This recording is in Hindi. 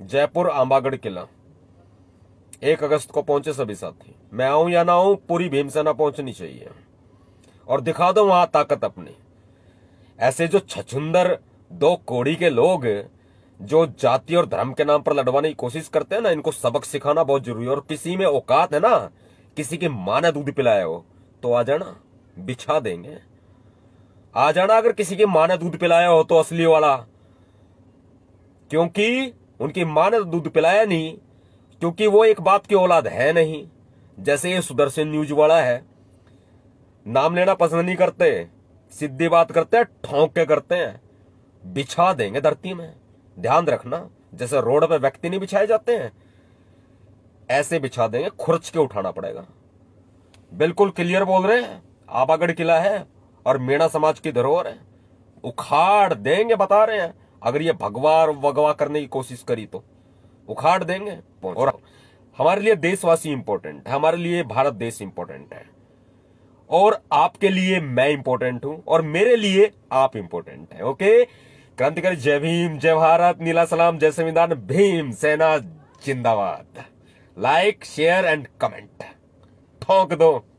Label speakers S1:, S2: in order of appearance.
S1: जयपुर आंबागढ़ किला एक अगस्त को पहुंचे सभी साथी मैं आऊं या ना आऊं पूरी भीमसेना पहुंचनी चाहिए और दिखा दो वहां ताकत अपनी ऐसे जो छछुंदर दो कोड़ी के लोग जो जाति और धर्म के नाम पर लड़वाने की कोशिश करते हैं ना इनको सबक सिखाना बहुत जरूरी है और किसी में औकात है ना किसी की मां ने दूध पिलाया हो तो आ जाना बिछा देंगे आ जाना अगर किसी की मां ने दूध पिलाया हो तो असली वाला क्योंकि उनकी माँ ने तो दूध पिलाया नहीं क्योंकि वो एक बाप की औलाद है नहीं जैसे ये सुदर्शन न्यूज वाला है नाम लेना पसंद नहीं करते सीधी बात करते हैं ठोंक के करते हैं बिछा देंगे धरती में ध्यान रखना जैसे रोड पे व्यक्ति नहीं बिछाए जाते हैं ऐसे बिछा देंगे खुरच के उठाना पड़ेगा बिल्कुल क्लियर बोल रहे हैं आबागढ़ किला है और मेणा समाज की धरोहर है उखाड़ देंगे बता रहे हैं अगर ये भगवा और वगवा करने की कोशिश करी तो उखाड़ देंगे और हमारे लिए देशवासी इंपॉर्टेंट है हमारे लिए भारत देश इंपॉर्टेंट है और आपके लिए मैं इंपॉर्टेंट हूं और मेरे लिए आप इंपॉर्टेंट है ओके क्रांतिकारी जय भीम जय भारत नीला सलाम जय संविधान भीम सेना जिंदाबाद लाइक शेयर एंड कमेंट ठोंक दो